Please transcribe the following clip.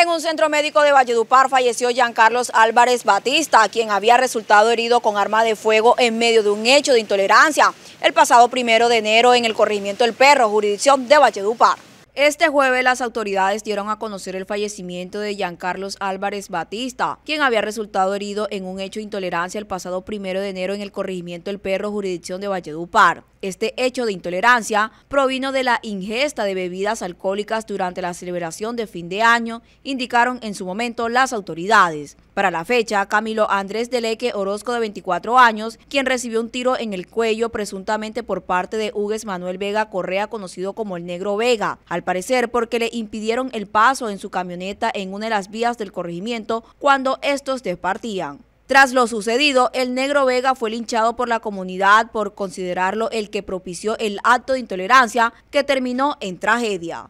En un centro médico de Valledupar falleció Giancarlos Álvarez Batista, quien había resultado herido con arma de fuego en medio de un hecho de intolerancia el pasado primero de enero en el corregimiento El Perro, jurisdicción de Valledupar. Este jueves las autoridades dieron a conocer el fallecimiento de Giancarlos Álvarez Batista, quien había resultado herido en un hecho de intolerancia el pasado primero de enero en el corregimiento El Perro, jurisdicción de Valledupar. Este hecho de intolerancia provino de la ingesta de bebidas alcohólicas durante la celebración de fin de año, indicaron en su momento las autoridades. Para la fecha, Camilo Andrés Deleque Orozco, de 24 años, quien recibió un tiro en el cuello presuntamente por parte de Hugues Manuel Vega Correa, conocido como el Negro Vega, al parecer porque le impidieron el paso en su camioneta en una de las vías del corregimiento cuando estos despartían. Tras lo sucedido, el negro Vega fue linchado por la comunidad por considerarlo el que propició el acto de intolerancia que terminó en tragedia.